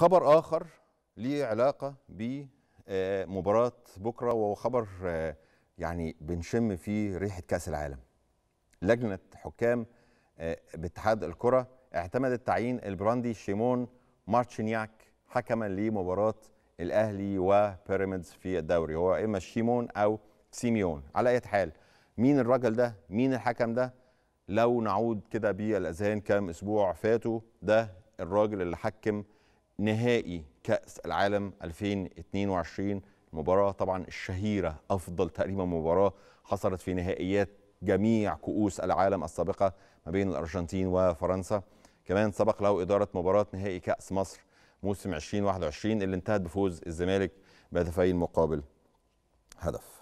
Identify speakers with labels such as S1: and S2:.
S1: خبر آخر ليه علاقة بمباراة آه، بكرة وهو خبر آه، يعني بنشم فيه ريحة كأس العالم لجنة حكام آه، باتحاد الكرة اعتمدت تعيين البراندي شيمون مارتشينياك حكما لمباراة الأهلي وبيراميدز في الدوري هو إما شيمون أو سيميون على أي حال مين الراجل ده مين الحكم ده لو نعود كده بالأذهان كام أسبوع فاتوا ده الراجل اللي حكم نهائي كأس العالم 2022 المباراة طبعا الشهيرة أفضل تقريبا مباراة حصلت في نهائيات جميع كؤوس العالم السابقة ما بين الأرجنتين وفرنسا كمان سبق له إدارة مباراة نهائي كأس مصر موسم 2021 اللي انتهت بفوز الزمالك بهدفين مقابل هدف